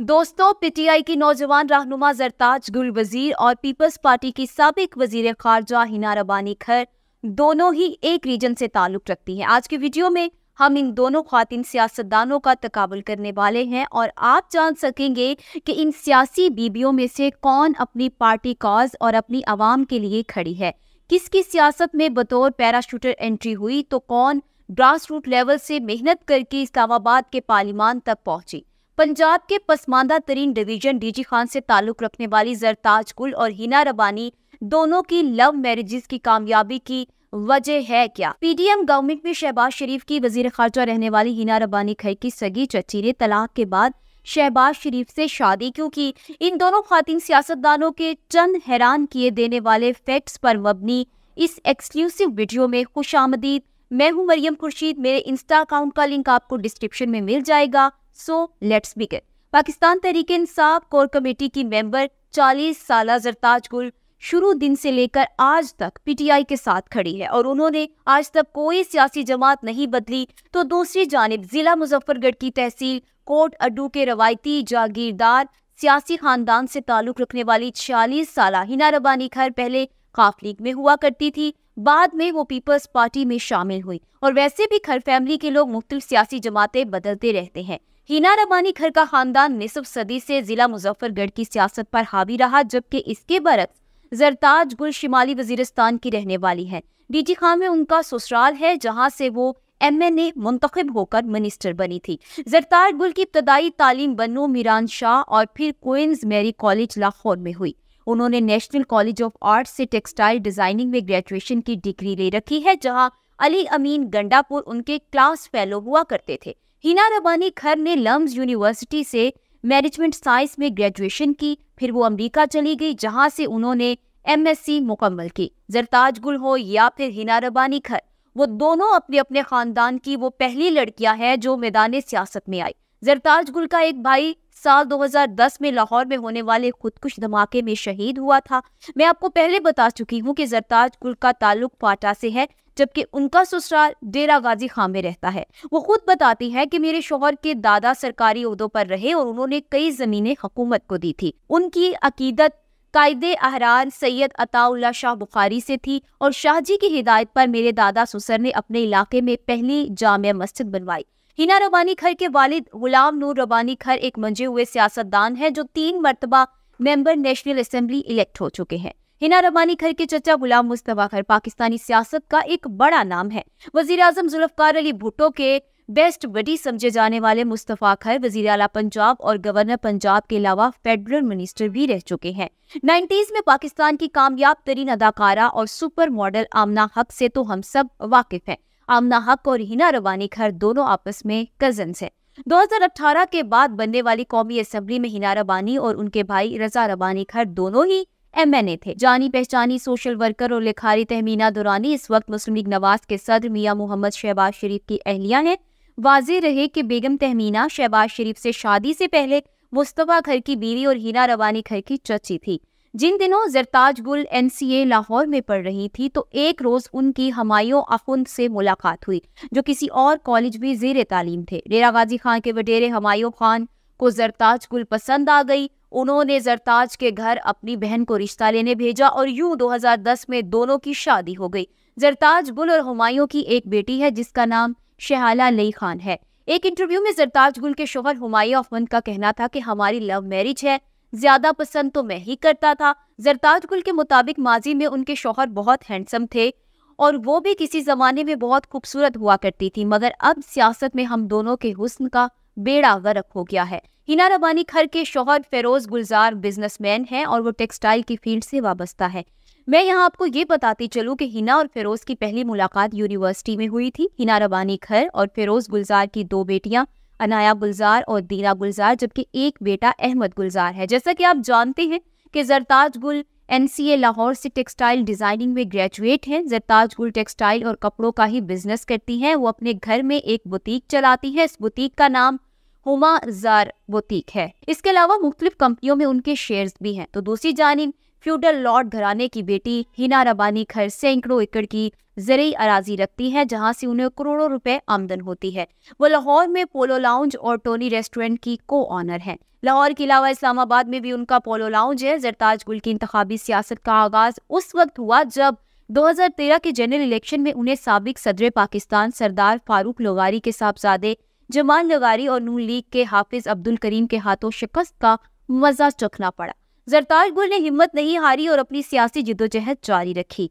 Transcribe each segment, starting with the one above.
दोस्तों पीटीआई की नौजवान रहनुमा जरताज गुल वजीर और पीपल्स पार्टी की सबक वजीर खारजा हिना रबानी खर दोनों ही एक रीजन से ताल्लुक रखती हैं आज की वीडियो में हम इन दोनों खातिन सियासतदानों का तकबुल करने वाले हैं और आप जान सकेंगे कि इन सियासी बीबियों में से कौन अपनी पार्टी कॉज और अपनी आवाम के लिए खड़ी है किसकी सियासत में बतौर पैराशूटर एंट्री हुई तो कौन ग्रास रूट लेवल से मेहनत करके इस्लामाबाद के पार्लिमान तक पहुंची पंजाब के पसमानदा तरीन डिवीजन डीजी खान से ताल्लुक रखने वाली जरताज गुल और हिना रबानी दोनों की लव मैरिजेस की कामयाबी की वजह है क्या पीडीएम गवर्नमेंट में शहबाज शरीफ की वजीर खारजा रहने वाली हिना रबानी खै की सगी चची ने तलाक के बाद शहबाज शरीफ से शादी क्यों की इन दोनों खातिन सियासतदानों के चंद हैरान किए देने वाले फैक्ट्स पर मबनी इस एक्सक्लूसिव वीडियो में खुश आमदीद मैं हूं मरियम खुर्शीद मेरे इंस्टा अकाउंट का लिंक आपको डिस्क्रिप्शन में मिल जाएगा so let's begin Pakistan Tehreek Insaf core committee की मेंबर 40 साल जरताज गुल शुरू दिन से लेकर आज तक पीटीआई के साथ खड़ी है और उन्होंने आज तक कोई सियासी जमात नहीं बदली तो दूसरी जानब जिला मुजफ्फरगढ़ की तहसील कोट अड्डू के रवायती जागीरदार सियासी खानदान से ताल्लुक रखने वाली छियालीस साल हिना रबानी खैर पहले काफ लीग में हुआ करती थी बाद में वो पीपल्स पार्टी में शामिल हुई और वैसे भी खर फैमिली के लोग मुख्तलिफ सियासी जमातें बदलते रहते हैं हिना रबानी घर का खानदान निसफ सदी से जिला मुजफ्फरगढ़ की सियासत पर हावी रहा जबकि इसके बरक्स जरताज गुल शिमाली वजीरस्तान की रहने वाली है डीजी खान में उनका ससुराल है जहां से वो एम एन ए मुंतखब होकर मिनिस्टर बनी थी जरताज गुल की इब्तदाई तालीम बनो मीरान शाह और फिर क्वींस मेरी कॉलेज लाहौर में हुई उन्होंने नेशनल कॉलेज ऑफ आर्ट से टेक्सटाइल डिजाइनिंग में ग्रेजुएशन की डिग्री ले रखी है जहाँ अली अमीन गंडापुर उनके क्लास फेलो हुआ करते थे हिना रबानी खर ने लम्स यूनिवर्सिटी से मैनेजमेंट साइंस में ग्रेजुएशन की फिर वो अमेरिका चली गई जहां से उन्होंने एमएससी मुकम्मल की जरताज गुल हो या फिर हिना रबानी खर वो दोनों अपने अपने खानदान की वो पहली लड़कियां हैं जो मैदान सियासत में आई जरताज गुल का एक भाई साल 2010 में लाहौर में होने वाले खुदकुश धमाके में शहीद हुआ था मैं आपको पहले बता चुकी हूँ कि जरताज गुल का ताल्लुक पाटा से है जबकि उनका ससुराल डेरा गाजी खां में रहता है वो खुद बताती है कि मेरे शोहर के दादा सरकारी उहदों पर रहे और उन्होंने कई जमीने हुकूमत को दी थी उनकी अकीदत कायदे अहरान सैयद अताउल्ला शाह बुखारी से थी और शाहजी की हिदायत पर मेरे दादा सुसर ने अपने इलाके में पहली जामिया मस्जिद बनवाई हिना रबानी खर के वालिद गुलाम नूर रबानी खर एक मंजे हुए सियासतदान हैं जो तीन मरतबा मेंबर नेशनल असम्बली इलेक्ट हो चुके हैं हिना रबानी खर के चचा गुलाम मुस्तफा खर पाकिस्तानी सियासत का एक बड़ा नाम है वजीर आजम जुल्फकार अली भुट्टो के बेस्ट बडी समझे जाने वाले मुस्तफ़ा खर वजीर अला पंजाब और गवर्नर पंजाब के अलावा फेडरल मिनिस्टर भी रह चुके हैं नाइन्टीज में पाकिस्तान की कामयाब तरीन अदाकारा और सुपर मॉडल आमना हक से तो हम सब वाकिफ हैं आमना हक और हिना रवानी खर दोनों आपस में कजन्स हैं 2018 के बाद बनने वाली कौमी असम्बली में हिना रबानी और उनके भाई रजा रबानी खर दोनों ही ए थे जानी पहचानी सोशल वर्कर और लिखारी तहमीना दुरानी इस वक्त मुस्लिम लीग नवाज के सदर मियाँ मोहम्मद शहबाज शरीफ की अहलिया है वाजे रहे की बेगम तहमीना शहबाज शरीफ से शादी से पहले मुस्तफ़ा घर की बीवी और हीरा रवानी घर की चची थी जिन दिनों जरताज गुल एनसीए लाहौर में पढ़ रही थी तो एक रोज़ उनकी हमायों अखुंद से मुलाकात हुई जो किसी और कॉलेज में जेर तालीम थे डेरा गाजी खान के वडेरे हमायों खान को जरताज गुल पसंद आ गई उन्होंने जरताज के घर अपनी बहन को रिश्ता लेने भेजा और यूं 2010 में दोनों की शादी हो गई जरताज गुल और हुमायूं की एक बेटी है जिसका नाम शहाला लई खान है एक इंटरव्यू में जरताज गुल के शोहर हुमायूं अफमन का कहना था कि हमारी लव मैरिज है ज्यादा पसंद तो मैं ही करता था जरताज गुल के मुताबिक माजी में उनके शोहर बहुत हैंडसम थे और वो भी किसी ज़माने में बहुत खूबसूरत हुआ करती थी मगर अब सियासत में हम दोनों के हुस्न का बेड़ा गर्क हो गया है हिना रबानी खर के शोहर फेरोज गुलजार बिजनेसमैन हैं और वो टेक्सटाइल की फील्ड से वाबस्ता है मैं यहाँ आपको ये बताती चलूँ कि हिना और फिरोज की पहली मुलाकात यूनिवर्सिटी में हुई थी हिना रबानी खर और फेरोज गुलजार की दो बेटियाँ अनाया गुलजार और दीना गुलजार जबकि एक बेटा अहमद गुलजार है जैसा कि आप जानते हैं कि जरताज गुल एन लाहौर से टेक्सटाइल डिज़ाइनिंग में ग्रेजुएट हैं जरताज गुल टेक्सटाइल और कपड़ों का ही बिजनेस करती हैं वो अपने घर में एक बुटीक चलाती है इस बुटीक का नाम हुमा जार बोतीक है इसके अलावा मुख्तलिफ कंपनियों में उनके शेयर भी हैं तो दूसरी जानब फ्यूडल लॉर्ड घराने की बेटी हिना रबानी खर सैकड़ों एकड़ की जरिए अराजी रखती हैं जहां से उन्हें करोड़ों रुपए आमदन होती है वो लाहौर में पोलो लाउंज और टोनी रेस्टोरेंट की को ऑनर हैं लाहौर के अलावा इस्लामाबाद में भी उनका पोलो लाउंज है जरताज गुल की इंतबी सियासत का आगाज उस वक्त हुआ जब 2013 के जनरल इलेक्शन में उन्हें सबक सदर पाकिस्तान सरदार फारूक लोगारी के साहबजादे जमाल लगारी और नू लीग के हाफिज अब्दुल करीम के हाथों शिकस्त का मजा चखना पड़ा जरताज गुल ने हिम्मत नहीं हारी और अपनी सियासी जिदोजहद जारी रखी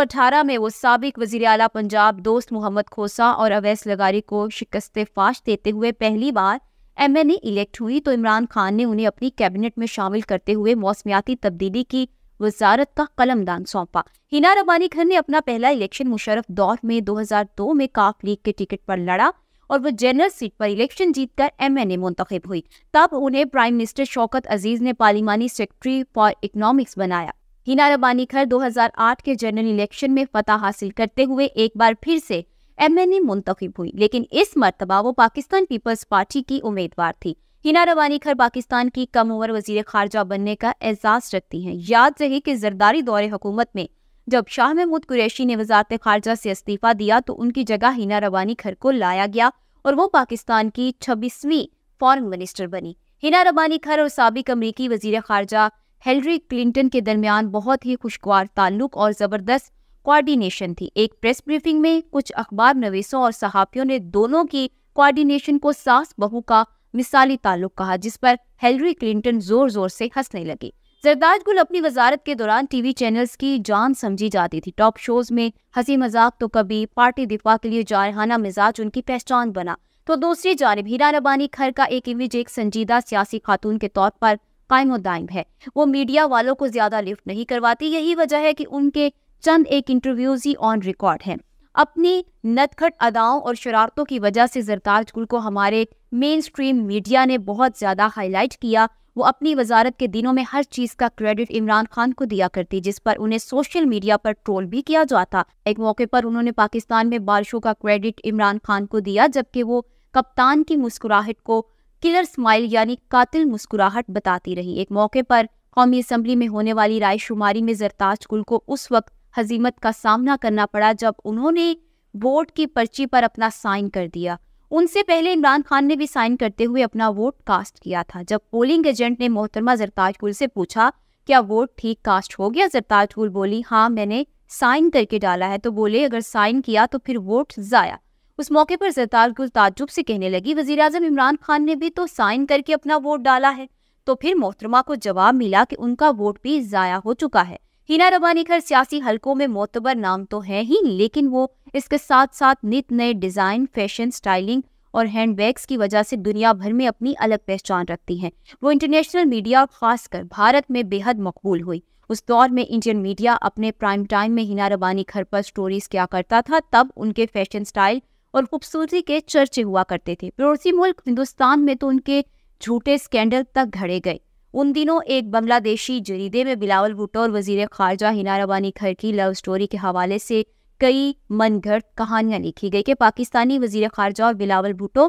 अठारह में वो सबक वजीर अला पंजाब दोस्त मोहम्मद खोसा और अवैस लगारी को शिकस्त फाश देते हुए पहली बार एम एन ए इलेक्ट हुई तो इमरान खान ने उन्हें अपनी कैबिनेट में शामिल करते हुए मौसमियाती तब्दीली की वजारत का कलमदान सौंपा हिना रबानी खन ने अपना पहला इलेक्शन मुशरफ दौर में 2002 में काफ लीग के टिकट पर लड़ा और वो जनरल सीट पर इलेक्शन जीतकर एमएनए मुंतखब हुई तब उन्हें प्राइम मिनिस्टर शौकत अजीज ने पार्लिमानी सेक्रेटरी फॉर इकोनॉमिक्स बनाया हिना रबानी खर 2008 के जनरल इलेक्शन में फतह हासिल करते हुए एक बार फिर से एमएनए मुंतखब हुई लेकिन इस मरतबा वो पाकिस्तान पीपल्स पार्टी की उम्मीदवार थी हिना रबानी खर पाकिस्तान की कम उम्र वजीर खारजा बनने का एजाज रखती हैं याद रहे कि जरदारी दौरे हुकूमत में जब शाह महमूद कुरैशी ने वजारत खारजा से इस्तीफा दिया तो उनकी जगह हिना रबानी खर को लाया गया और वो पाकिस्तान की छब्बीसवीं फॉरन मिनिस्टर बनी हिना रबानी खर और सबक अमरीकी वजीर खारजा हेलरी क्लिंटन के दरमियान बहुत ही खुशगवार ताल्लुक और ज़बरदस्त कोऑर्डिनेशन थी एक प्रेस ब्रीफिंग में कुछ अखबार नवेसों और सहाफ़ियों ने दोनों की कोऑर्डिनेशन को सास बहू का मिसाली ताल्लुक कहा जिस पर हेलरी क्लिंटन जोर जोर से हंसने लगी सरताज गुल अपनी वजारत के दौरान टीवी चैनल्स की जान समझी जाती थी टॉप शोज में हंसी मजाक तो कभी पार्टी दिफा के लिए जारहाना मिजाज उनकी पहचान बना तो दूसरी जानब हीरा रबानी खर का एक इमेज एक संजीदा सियासी खातून के तौर पर कायम दायम है वो मीडिया वालों को ज्यादा लिफ्ट नहीं करवाती यही वजह है कि उनके चंद एक इंटरव्यूज ही ऑन रिकॉर्ड हैं अपनी नटखट अदाओं और शरारतों की वजह से जरताज गुल को हमारे मेन स्ट्रीम मीडिया ने बहुत ज़्यादा हाईलाइट किया वो अपनी वजारत के दिनों में हर चीज़ का क्रेडिट इमरान खान को दिया करती जिस पर उन्हें सोशल मीडिया पर ट्रोल भी किया जाता एक मौके पर उन्होंने पाकिस्तान में बारिशों का क्रेडिट इमरान खान को दिया जबकि वो कप्तान की मुस्कुराहट को किलर स्माइल यानी कातिल मुस्कुराहट बताती रही एक मौके पर कौमी असम्बली में होने वाली राय शुमारी में जरताज गुल को उस वक्त हजीमत का सामना करना पड़ा जब उन्होंने वोट की पर्ची पर अपना साइन कर दिया उनसे पहले इमरान खान ने भी साइन करते हुए अपना वोट कास्ट किया था जब पोलिंग एजेंट ने मोहतरमा जरताज गुल से पूछा क्या वोट ठीक कास्ट हो गया जरताज गुल बोली हाँ मैंने साइन करके डाला है तो बोले अगर साइन किया तो फिर वोट जाया उस मौके पर जरताज गुल ताजुब से कहने लगी वजीर अजम इमरान खान ने भी तो साइन करके अपना वोट डाला है तो फिर मोहतरमा को जवाब मिला कि उनका वोट भी ज़ाया हो चुका है हिना रबानी खर सियासी हलकों में मोतबर नाम तो है ही लेकिन वो इसके साथ साथ नित नए डिज़ाइन फैशन स्टाइलिंग और हैंडबैग्स की वजह से दुनिया भर में अपनी अलग पहचान रखती हैं वो इंटरनेशनल मीडिया और ख़ासकर भारत में बेहद मकबूल हुई उस दौर में इंडियन मीडिया अपने प्राइम टाइम में हिना रबानी खर पर स्टोरीज क्या करता था तब उनके फैशन स्टाइल और खूबसूरती के चर्चे हुआ करते थे पड़ोसी मुल्क हिंदुस्तान में तो उनके झूठे स्कैंडल तक घड़े गए उन दिनों एक बांग्लादेशी जरीदे में बिलावल भुट्टो और वजीर खारजा हिना रवानी खर की लव स्टोरी के हवाले से कई मनगढ़ कहानियां लिखी गई कि पाकिस्तानी वजीर खारजा और बिलावल भुट्टो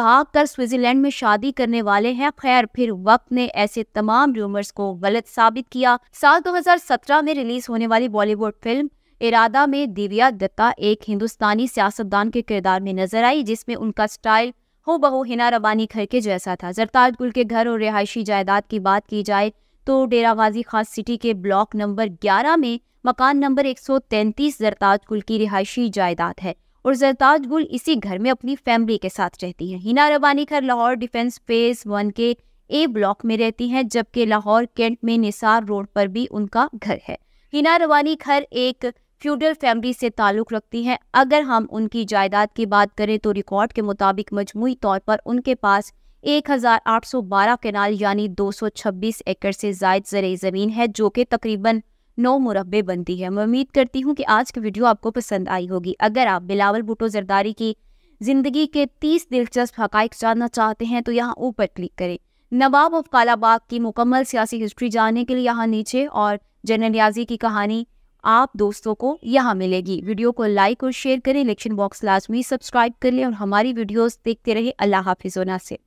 भाग कर स्विट्जरलैंड में शादी करने वाले हैं खैर फिर वक्त ने ऐसे तमाम रूमर्स को गलत साबित किया साल 2017 में रिलीज होने वाली बॉलीवुड फिल्म इरादा में दिव्या दत्ता एक हिंदुस्तानी सियासतदान के किरदार में नजर आई जिसमें उनका स्टाइल हो बहु हिना रबानी घर के जैसा था जरताज गुल के घर और रिहायशी जायदाद की बात की जाए तो डेरा गाजी खास सिटी के ब्लॉक नंबर 11 में मकान नंबर 133 जरताज गुल की रिहायशी जायदाद है और जरताज गुल इसी घर में अपनी फैमिली के साथ रहती है हिना रबानी घर लाहौर डिफेंस फेस वन के ए ब्लॉक में रहती हैं जबकि लाहौर कैंट में निसार रोड पर भी उनका घर है हिना रबानी घर एक फ्यूडल फैमिली से ताल्लुक़ रखती है अगर हम उनकी जायदाद की बात करें तो रिकॉर्ड के मुताबिक मजमू तौर पर उनके पास 1812 कनाल यानी 226 एकड़ से जायद जरिए ज़मीन है जो कि तकरीबन नौ मुरबे बनती है मैं उम्मीद करती हूँ कि आज की वीडियो आपको पसंद आई होगी अगर आप बिलावल भुटो जरदारी की ज़िंदगी के 30 दिलचस्प हक़ जानना चाहते हैं तो यहाँ ऊपर क्लिक करें नवाब ऑफ कालाबाग की मुकम्मल सियासी हिस्ट्री जानने के लिए यहाँ नीचे और जनरल रियाजी की कहानी आप दोस्तों को यहाँ मिलेगी वीडियो को लाइक और शेयर करें इलेक्शन बॉक्स लाजमी सब्सक्राइब कर लें और हमारी वीडियोस देखते रहे अल्लाह हाफिजोना से